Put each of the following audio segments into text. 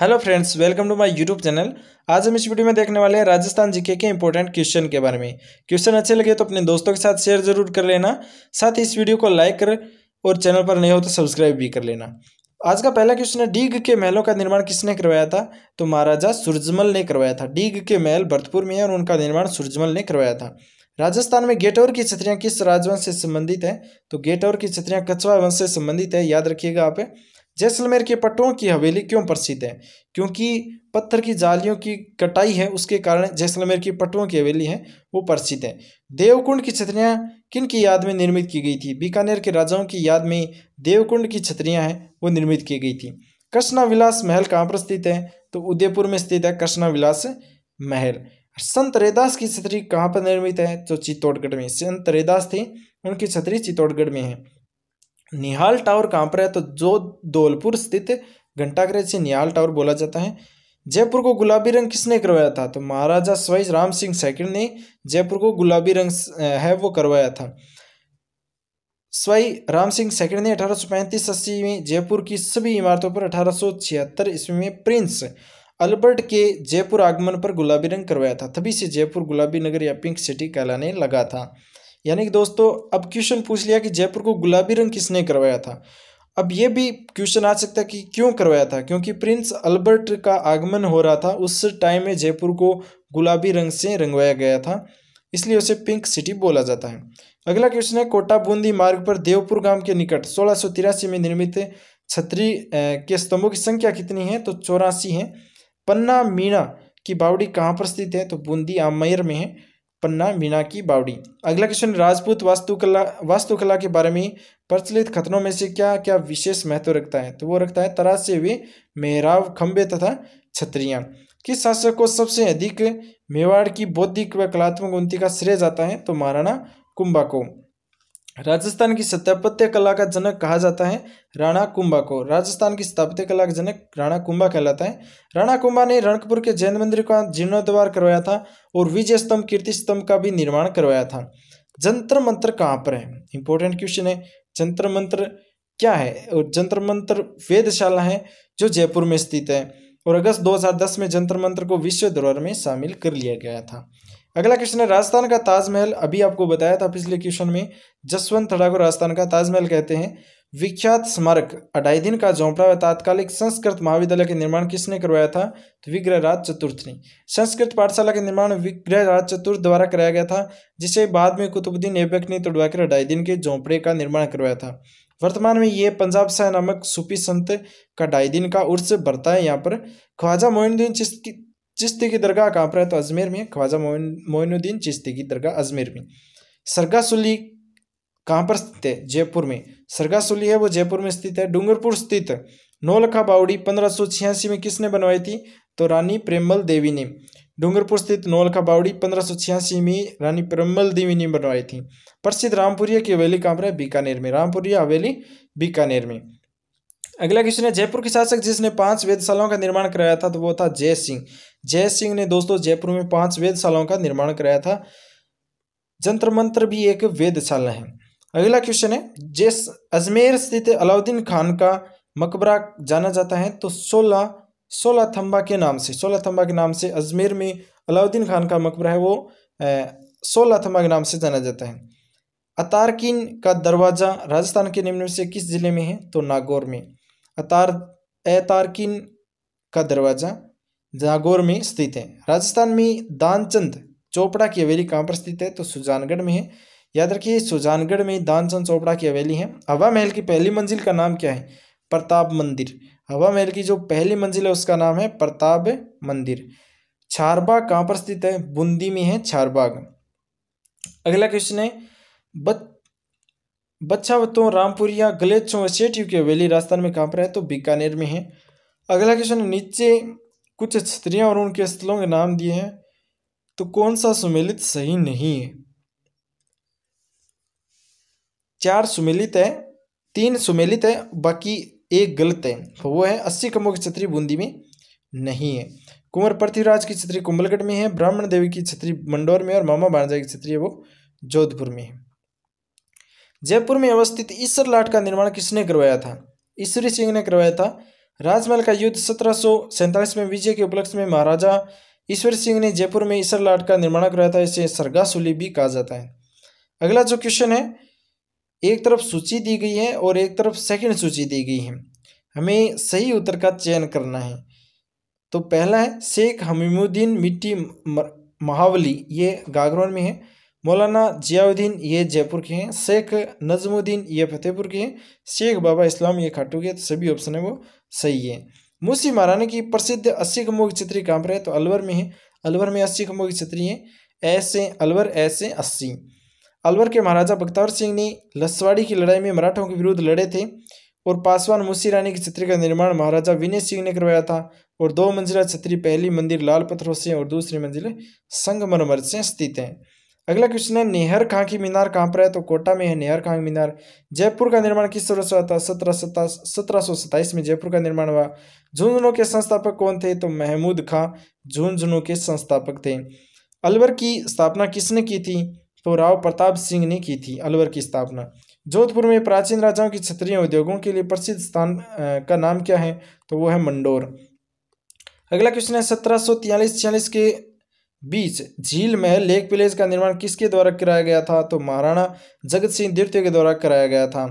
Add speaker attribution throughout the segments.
Speaker 1: hello friends welcome to my YouTube channel आज हम इस वीडियो में देखने वाले हैं राजस्थान जीके के इंपॉर्टेंट क्वेश्चन के बारे में क्वेश्चन अच्छे लगे तो अपने दोस्तों के साथ शेयर जरूर कर लेना साथ ही इस वीडियो को लाइक कर और चैनल पर नहीं हो तो सब्सक्राइब भी कर लेना आज का पहला क्वेश्चन है डीग के महलों का निर्माण किसने करवाया था तो महाराजा सुरजमल ने करवाया था डीग के महल भरतपुर में है और उनका निर्माण सुरजमल ने करवाया था राजस्थान में गेटौर की छतरियाँ किस राजवंश से संबंधित है तो गेटौर की छतरियाँ कछवा वंश से संबंधित है याद रखिएगा आप जैसलमेर के पटों की हवेली क्यों प्रसिद्ध है क्योंकि पत्थर की जालियों की कटाई है उसके कारण जैसलमेर की पटुओं की हवेली है वो प्रसिद्ध है देवकुंड की छतरियाँ किन की याद में निर्मित की गई थी बीकानेर के राजाओं की याद में देवकुंड की छतरियाँ हैं वो निर्मित की गई थी कृष्णा विलास महल कहाँ पर स्थित है तो उदयपुर में स्थित है कृष्णा विलास महल संत रेदास की छतरी कहाँ पर निर्मित है तो चित्तौड़गढ़ में संत रेदास थे उनकी छतरी चित्तौड़गढ़ में है निहाल टावर कहाँ पर है तो जो धौलपुर स्थित घंटाघर से निहाल टावर बोला जाता है जयपुर को गुलाबी रंग किसने करवाया था तो महाराजा स्वाई राम सिंह सेकंड ने जयपुर को गुलाबी रंग है वो करवाया था स्वाई राम सिंह सेकंड ने अठारह सौ पैंतीस अस्सी में जयपुर की सभी इमारतों पर अठारह सौ छिहत्तर ईस्वी में प्रिंस अल्बर्ट के जयपुर आगमन पर गुलाबी रंग करवाया था तभी से जयपुर गुलाबी नगर या पिंक सिटी कहलाने लगा था यानी कि दोस्तों अब क्वेश्चन पूछ लिया कि जयपुर को गुलाबी रंग किसने करवाया था अब ये भी क्वेश्चन आ सकता है कि क्यों करवाया था क्योंकि प्रिंस अल्बर्ट का आगमन हो रहा था उस टाइम में जयपुर को गुलाबी रंग से रंगवाया गया था इसलिए उसे पिंक सिटी बोला जाता है अगला क्वेश्चन है कोटा बूंदी मार्ग पर देवपुर गांव के निकट सोलह में निर्मित छतरी के स्तंभों की संख्या कितनी है तो चौरासी है पन्ना मीणा की बावड़ी कहाँ पर स्थित है तो बूंदी आमयर में है पन्ना मीना की बावड़ी अगला क्वेश्चन राजपूत वास्तुकला वास्तुकला के बारे में प्रचलित खतनों में से क्या क्या विशेष महत्व रखता है तो वो रखता है से हुए मेहराव खंबे तथा छत्रियाँ किस शासक को सबसे अधिक मेवाड़ की बौद्धिक व कलात्मक उन्नति का श्रेय जाता है तो महाराणा कुंभा को राजस्थान की स्थापत्य कला का जनक कहा जाता है राणा कुंभा को राजस्थान की स्थापत्य कला का जनक राणा कुंभा कहलाता है राणा कुंभा ने रणकपुर के जैन मंदिर का जीर्णोद्वार करवाया था और विजय स्तंभ कीर्ति स्तंभ का भी निर्माण करवाया था जंत्र मंत्र कहाँ पर है इंपॉर्टेंट क्वेश्चन है जंत्र मंत्र क्या है और जंत्र मंत्र वेदशाला है जो जयपुर में स्थित है और अगस्त 2010 में जंत्र मंत्र को विश्व धरोहर में शामिल कर लिया गया था अगला क्वेश्चन है राजस्थान का ताजमहल अभी आपको बताया था पिछले क्वेश्चन में जसवंत थड़ा को राजस्थान का ताजमहल कहते हैं विख्यात स्मारक अढ़ाई दिन का झोंपड़ा व तात्कालिक संस्कृत महाविद्यालय के निर्माण किसने करवाया था तो विग्रहराज चतुर्थ ने संस्कृत पाठशाला के निर्माण विग्रहराज चतुर्थ द्वारा कराया गया था जिसे बाद में कुतुबुद्दीन ऐबक ने तोड़वाकर अढ़ाई दिन के झोंपड़े का निर्माण करवाया था वर्तमान में ये पंजाब शाह नामक सूफी संत का ढाई दिन का उर्स बढ़ता है यहाँ पर ख्वाजा मोइनुद्दीन चिश्ती चिश्ती की दरगाह कहाँ पर है तो अजमेर में ख्वाजा मोइन मोइनुद्दीन चिश्ती की दरगाह अजमेर में सुली कहाँ पर स्थित है जयपुर में सुली है वो जयपुर में स्थित है डूंगरपुर स्थित नौलखा बावड़ी पंद्रह में किसने बनवाई थी तो रानी प्रेमल देवी ने डूंगरपुर स्थित नौलखा बावड़ी पंद्रह में रानी प्रेमल देवी ने बनवाई थी प्रसिद्ध रामपुरिया की हवेली कहाँ पर है बीकानेर में रामपुरिया हवेली बीकानेर में अगला क्वेश्चन है जयपुर के शासक जिसने पांच वेदशालाओं का निर्माण कराया था तो वो था जय सिंह जय सिंह ने दोस्तों जयपुर में पांच वेदशालाओं का निर्माण कराया था जंत्र मंत्र भी एक वेदशाला है अगला क्वेश्चन है जिस अजमेर स्थित अलाउद्दीन खान का मकबरा जाना जाता है तो सोलह सोलह थम्बा के नाम से सोलह थम्बा के नाम से अजमेर में अलाउद्दीन खान का मकबरा है वो सोलह थम्बा के नाम से जाना जाता है अतारकिन का दरवाज़ा राजस्थान के निम्न में से किस ज़िले में है तो नागौर में अतार एतारकिन का दरवाज़ा जागोर में स्थित है राजस्थान में दानचंद चोपड़ा की हवेली कहाँ पर स्थित है तो सुजानगढ़ में है याद रखिए सुजानगढ़ में दानचंद चोपड़ा की हवेली है हवा महल की पहली मंजिल का नाम क्या है प्रताप मंदिर हवा महल की जो पहली मंजिल है उसका नाम है प्रताप मंदिर छारबाग कहाँ पर स्थित है बूंदी में है छारबाग अगला क्वेश्चन है बच बच्चा रामपुरिया गलेचों सेठियों की हवेली राजस्थान में कहाँ पर है तो बीकानेर में है अगला क्वेश्चन नीचे कुछ स्त्रियां और उनके स्थलों के नाम दिए हैं तो कौन सा सुमेलित सही नहीं है चार सुमेलित है तीन सुमेलित है बाकी एक गलत है तो वो है अस्सी कमों की छत्री बूंदी में नहीं है कुंवर पृथ्वीराज की छत्री कुंभलगढ़ में है ब्राह्मण देवी की छत्री मंडौर में और मामा भानजा की छत्री है वो जोधपुर में है जयपुर में अवस्थित ईसर लाट का निर्माण किसने करवाया था ईश्वरी सिंह ने करवाया था राजमहल का युद्ध सत्रह में विजय के उपलक्ष्य में महाराजा ईश्वर सिंह ने जयपुर में ईसर लाट का निर्माण कराया था इसे सरगासुली भी कहा जाता है अगला जो क्वेश्चन है एक तरफ सूची दी गई है और एक तरफ सेकंड सूची दी गई है हमें सही उत्तर का चयन करना है तो पहला है शेख हमीमुद्दीन मिट्टी महावली ये गागरौन में है मौलाना जियाउद्दीन ये जयपुर के हैं शेख नजमुद्दीन ये फतेहपुर के हैं शेख बाबा इस्लाम ये खाटू के तो सभी ऑप्शन है वो सही है मुंशी महाराणा की प्रसिद्ध अस्सी खम्भों की छतरी कहाँ पर है तो अलवर में है अलवर में अस्सी खम्भों की छतरी है ऐसे अलवर ऐसे अस्सी अलवर के महाराजा बख्तावर सिंह ने लसवाड़ी की लड़ाई में मराठों के विरुद्ध लड़े थे और पासवान मुंशी रानी की छतरी का निर्माण महाराजा विनय सिंह ने करवाया था और दो मंजिला छतरी पहली मंदिर लाल पत्थरों से और दूसरी मंजिल संगमरमर से स्थित है अगला क्वेश्चन है नेहर खां की मीनार कहाँ पर है तो कोटा में है नेहर खां मीनार जयपुर का निर्माण किस वर्ष हुआ था सत्रह सत्रह में जयपुर का निर्माण हुआ झुंझुनू के संस्थापक कौन थे तो महमूद खां झुंझुनू के संस्थापक थे अलवर की स्थापना किसने की थी तो राव प्रताप सिंह ने की थी अलवर की स्थापना जोधपुर में प्राचीन राजाओं की क्षत्रिय उद्योगों के लिए प्रसिद्ध स्थान का नाम क्या है तो वो है मंडोर अगला क्वेश्चन है सत्रह सौ के बीच झील महल लेक प्लेस का निर्माण किसके द्वारा कराया गया था तो महाराणा जगत सिंह द्वितीय के द्वारा कराया गया था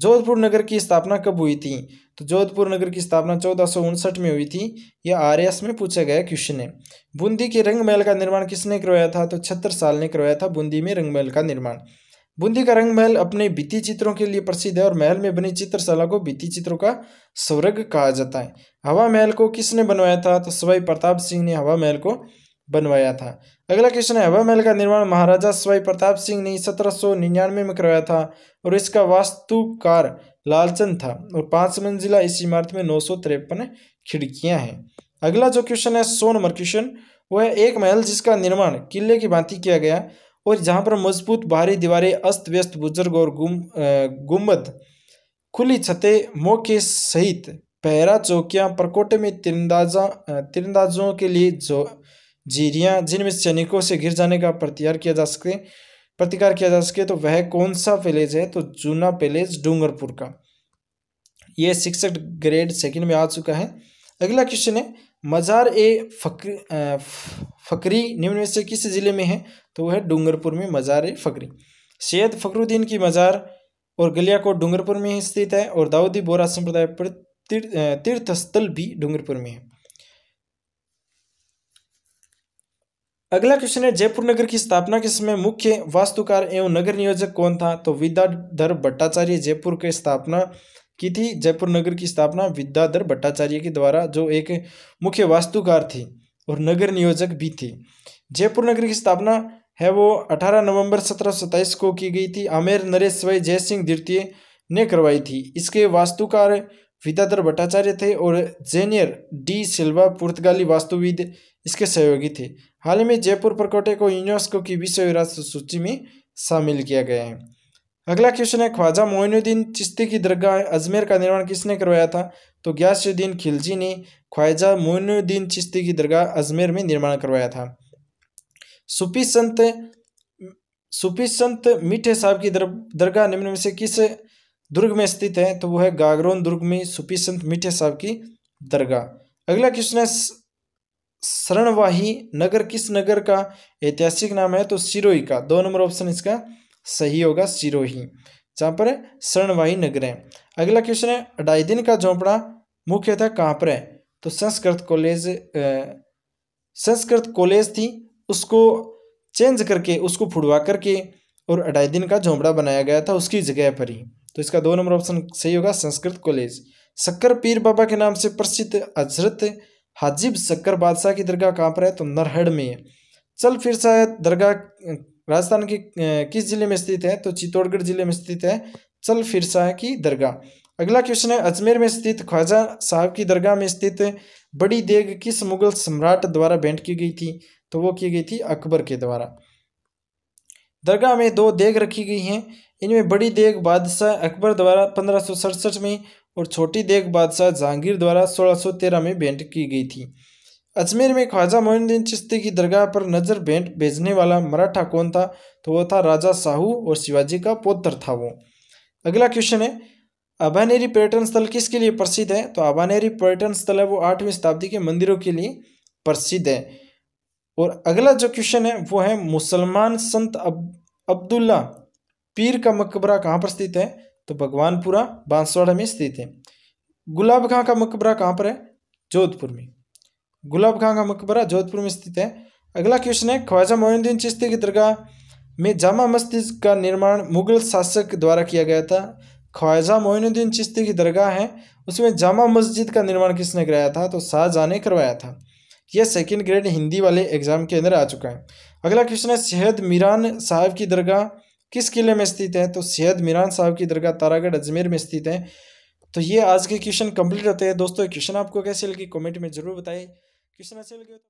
Speaker 1: जोधपुर नगर की स्थापना कब हुई थी तो जोधपुर नगर की स्थापना चौदह में हुई थी यह आरएस में पूछा गया क्वेश्चन है बूंदी के रंग महल का निर्माण किसने करवाया था तो छत्तर साल ने करवाया था बूंदी में रंग महल का निर्माण बूंदी का रंग महल अपने भित्ति चित्रों के लिए प्रसिद्ध है और महल में बनी चित्रशाला को भित्ति चित्रों का स्वर्ग कहा जाता है हवा महल को किसने बनवाया था तो सवाई प्रताप सिंह ने हवा महल को बनवाया था अगला क्वेश्चन है हवा महल का निर्माण महाराजा स्वाई प्रताप सिंह ने सत्रह सौ निन्यानवे में करवाया था और इसका वास्तुकार लालचंद था और पांच मंजिला इस इमारत में नौ सौ तिरपन खिड़कियां हैं अगला जो क्वेश्चन है सौ नंबर क्वेश्चन वह है एक महल जिसका निर्माण किले की भांति किया गया और जहाँ पर मजबूत भारी दीवारें अस्त व्यस्त बुजुर्ग और गुम गुम्बद खुली छतें मौके सहित पहरा चौकियाँ परकोटे में तिरंदाजा तिरंदाजों के लिए जो झीरियाँ जिनमें सैनिकों से घिर जाने का प्रत्यार किया जा सके प्रतिकार किया जा सके तो वह कौन सा विलेज है तो जूना पैलेस डूंगरपुर का ये सिक्स ग्रेड सेकंड में आ चुका है अगला क्वेश्चन है मज़ार ए फकरी फकरी निम्न में से किस ज़िले में है तो वह है डूंगरपुर में मज़ार ए फकरी सैयद फकरुद्दीन की मज़ार और गलिया को डूंगरपुर में स्थित है और दाऊदी बोरा संप्रदाय तीर्थ स्थल भी डूंगरपुर में है अगला क्वेश्चन है जयपुर नगर की स्थापना के समय मुख्य वास्तुकार एवं नगर नियोजक कौन था तो विद्याधर भट्टाचार्य जयपुर के स्थापना की थी जयपुर नगर की स्थापना विद्याधर भट्टाचार्य के द्वारा जो एक मुख्य वास्तुकार थी और नगर नियोजक भी थी जयपुर नगर की स्थापना है वो 18 नवंबर सत्रह को की गई थी आमेर नरेश वै जय सिंह द्वितीय ने करवाई थी इसके वास्तुकार विद्याधर भट्टाचार्य थे और जेनियर डी सिल्वा पुर्तगाली वास्तुविद इसके सहयोगी थे हाल ही में जयपुर प्रकोटे को यूनेस्को की विश्व विरासत सूची में शामिल किया गया है अगला क्वेश्चन है ख्वाजा मोइनुद्दीन चिश्ती की दरगाह अजमेर का निर्माण किसने करवाया था तो ग्यासुद्दीन खिलजी ने ख्वाजा मोइनुद्दीन चिश्ती की दरगाह अजमेर में निर्माण करवाया था सूफी संत सूफी संत मीठे साहब की दरगाह निम्न में से किस दुर्ग में स्थित है तो वो है गागरोन दुर्ग में सुपी संत मीठे साहब की दरगाह अगला क्वेश्चन है शरणवाही नगर किस नगर का ऐतिहासिक नाम है तो सिरोही का दो नंबर ऑप्शन इसका सही होगा सिरोही जहाँ पर शरणवाही नगर है अगला क्वेश्चन है अढ़ाई दिन का झोंपड़ा था कहाँ पर है तो संस्कृत कॉलेज संस्कृत कॉलेज थी उसको चेंज करके उसको फुड़वा करके और अढ़ाई दिन का झोंपड़ा बनाया गया था उसकी जगह पर ही तो इसका दो नंबर ऑप्शन सही होगा संस्कृत कॉलेज शक्कर पीर बाबा के नाम से प्रसिद्ध हजरत हाजिब शक्कर बादशाह की दरगाह कहाँ पर है तो नरहड़ में है चल फिर शायद दरगाह राजस्थान की किस जिले में स्थित है तो चित्तौड़गढ़ जिले में स्थित है चल फिर शाह की दरगाह अगला क्वेश्चन है अजमेर में स्थित ख्वाजा साहब की दरगाह में स्थित बड़ी देग किस मुगल सम्राट द्वारा भेंट की गई थी तो वो की गई थी अकबर के द्वारा दरगाह में दो देग रखी गई हैं इनमें बड़ी देग बादशाह अकबर द्वारा पंद्रह में और छोटी देग बादशाह जहांगीर द्वारा 1613 में भेंट की गई थी अजमेर में ख्वाजा मोहनदीन चिश्ती की दरगाह पर नज़र भेंट भेजने वाला मराठा कौन था तो वो था राजा साहू और शिवाजी का पोत्र था वो अगला क्वेश्चन है आभानेरी पर्यटन स्थल किसके लिए प्रसिद्ध है तो आभानेरी पर्यटन स्थल है वो आठवीं शताब्दी के मंदिरों के लिए प्रसिद्ध है और अगला जो क्वेश्चन है वो है मुसलमान संत अब अब्दुल्ला पीर का मकबरा कहाँ पर स्थित है तो भगवानपुरा बांसवाड़ा में स्थित है गुलाब खां का मकबरा कहाँ पर है जोधपुर में गुलाब खां का मकबरा जोधपुर में स्थित है अगला क्वेश्चन है ख्वाजा मोइनुद्दीन चिश्ती की दरगाह में जामा मस्जिद का निर्माण मुगल शासक द्वारा किया गया था ख्वाजा मोहिनुद्दीन चिश्ती की दरगाह है उसमें जामा मस्जिद का निर्माण किसने कराया था तो शाहजहाँ ने करवाया था यह सेकेंड ग्रेड हिंदी वाले एग्जाम के अंदर आ चुका है अगला क्वेश्चन है शहद मीरान साहब की दरगाह किस किले में स्थित है तो सैयद मीरान साहब की दरगाह तारागढ़ अजमेर में स्थित है तो ये आज के क्वेश्चन कंप्लीट होते हैं दोस्तों क्वेश्चन आपको कैसे लगे कमेंट में ज़रूर बताएं क्वेश्चन ऐसे लगे